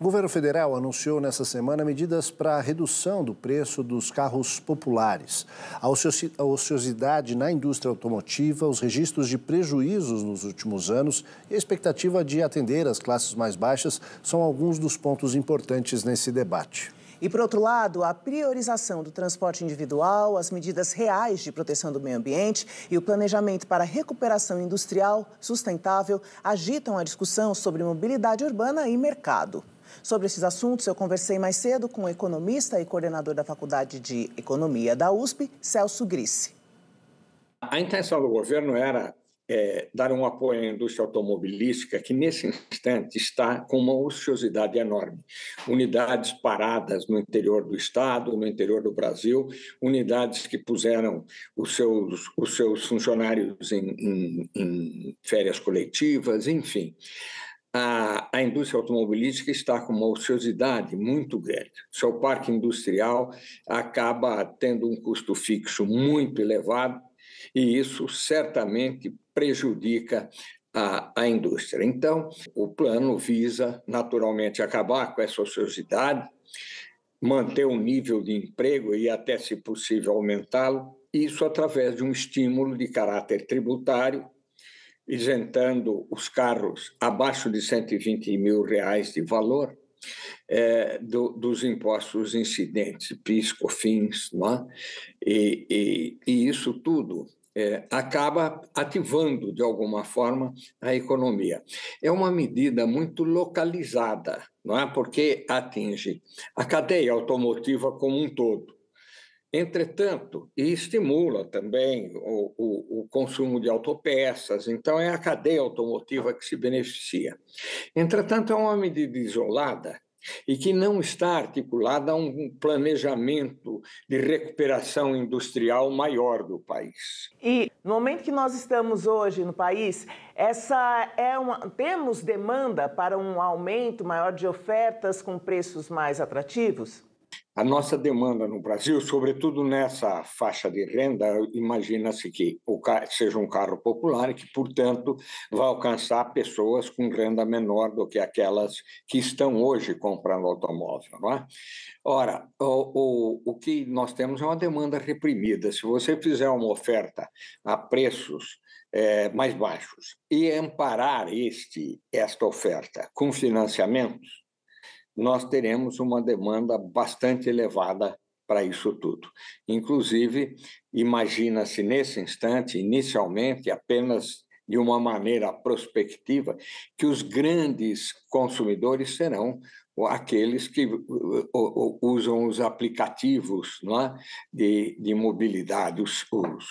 O governo federal anunciou nessa semana medidas para a redução do preço dos carros populares. A ociosidade na indústria automotiva, os registros de prejuízos nos últimos anos e a expectativa de atender as classes mais baixas são alguns dos pontos importantes nesse debate. E, por outro lado, a priorização do transporte individual, as medidas reais de proteção do meio ambiente e o planejamento para recuperação industrial sustentável agitam a discussão sobre mobilidade urbana e mercado. Sobre esses assuntos, eu conversei mais cedo com o economista e coordenador da Faculdade de Economia da USP, Celso Grisse. A intenção do governo era é, dar um apoio à indústria automobilística, que nesse instante está com uma ociosidade enorme. Unidades paradas no interior do Estado, no interior do Brasil, unidades que puseram os seus, os seus funcionários em, em, em férias coletivas, enfim a, a indústria automobilística está com uma ociosidade muito grande. Seu parque industrial acaba tendo um custo fixo muito elevado e isso certamente prejudica a, a indústria. Então, o plano visa naturalmente acabar com essa ociosidade, manter o um nível de emprego e até, se possível, aumentá-lo, isso através de um estímulo de caráter tributário isentando os carros abaixo de 120 mil reais de valor é, do, dos impostos incidentes, PIS, COFINS, não é? e, e, e isso tudo é, acaba ativando de alguma forma a economia. É uma medida muito localizada, não é? Porque atinge a cadeia automotiva como um todo. Entretanto, e estimula também o, o, o, consumo de autopeças, então é a cadeia automotiva que se beneficia. Entretanto, é uma medida isolada e que não está articulada a um planejamento de recuperação industrial maior do país. E no momento que nós estamos hoje no país, essa é uma, temos demanda para um aumento maior de ofertas com preços mais atrativos? A nossa demanda no Brasil, sobretudo nessa faixa de renda, imagina-se que seja um carro popular e que, portanto, vai alcançar pessoas com renda menor do que aquelas que estão hoje comprando automóvel. Não é? Ora, o, o, o que nós temos é uma demanda reprimida. Se você fizer uma oferta a preços é, mais baixos e amparar este, esta oferta com financiamentos, nós teremos uma demanda bastante elevada para isso tudo. Inclusive, imagina-se nesse instante, inicialmente, apenas de uma maneira prospectiva, que os grandes consumidores serão aqueles que uh, uh, uh, usam os aplicativos é? de, de mobilidade, os, os,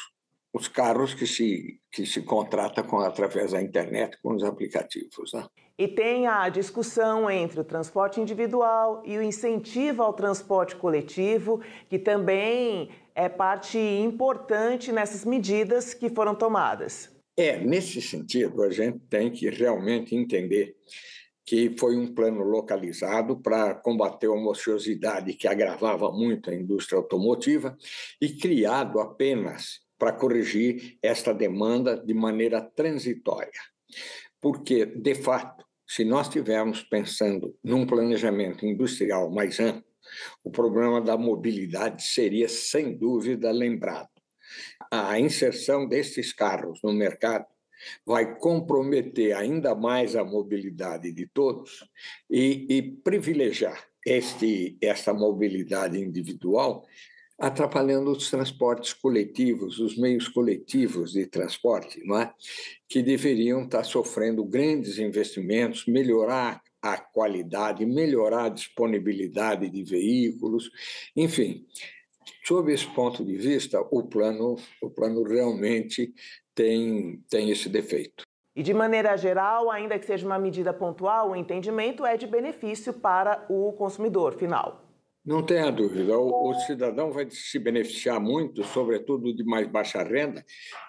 os carros que se, que se contrata com, através da internet, com os aplicativos. Né? E tem a discussão entre o transporte individual e o incentivo ao transporte coletivo, que também é parte importante nessas medidas que foram tomadas. É, nesse sentido, a gente tem que realmente entender que foi um plano localizado para combater a ociosidade que agravava muito a indústria automotiva e criado apenas para corrigir esta demanda de maneira transitória. Porque, de fato, se nós estivermos pensando num planejamento industrial mais amplo, o problema da mobilidade seria, sem dúvida, lembrado. A inserção destes carros no mercado vai comprometer ainda mais a mobilidade de todos e, e privilegiar este, esta mobilidade individual atrapalhando os transportes coletivos, os meios coletivos de transporte, não é? que deveriam estar tá sofrendo grandes investimentos, melhorar a qualidade, melhorar a disponibilidade de veículos, enfim. Sob esse ponto de vista, o plano, o plano realmente tem, tem esse defeito. E de maneira geral, ainda que seja uma medida pontual, o entendimento é de benefício para o consumidor final. Não tenha dúvida, o, o, cidadão vai se beneficiar muito, sobretudo de mais baixa renda,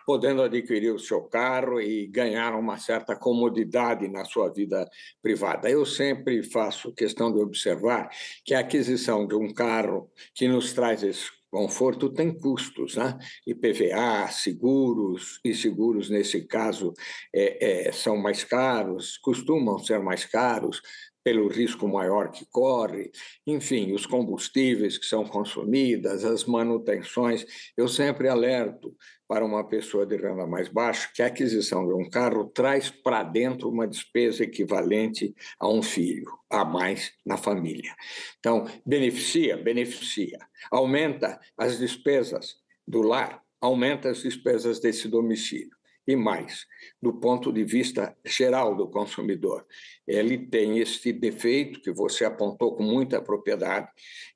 podendo adquirir o seu carro e ganhar uma certa comodidade na sua vida privada. Eu sempre faço questão de observar que a aquisição de um carro que nos traz esse conforto tem custos, né? IPVA, seguros, e seguros, nesse caso, é, é, são mais caros, costumam ser mais caros, pelo risco maior que corre, enfim, os combustíveis que são consumidas, as manutenções. Eu sempre alerto para uma pessoa de renda mais baixa que a aquisição de um carro traz para dentro uma despesa equivalente a um filho a mais na família. Então, beneficia, beneficia. Aumenta as despesas do lar, aumenta as despesas desse domicílio e mais, do ponto de vista geral do consumidor. Ele tem este defeito que você apontou com muita propriedade,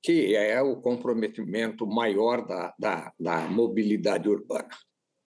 que é o comprometimento maior da, da, da mobilidade urbana.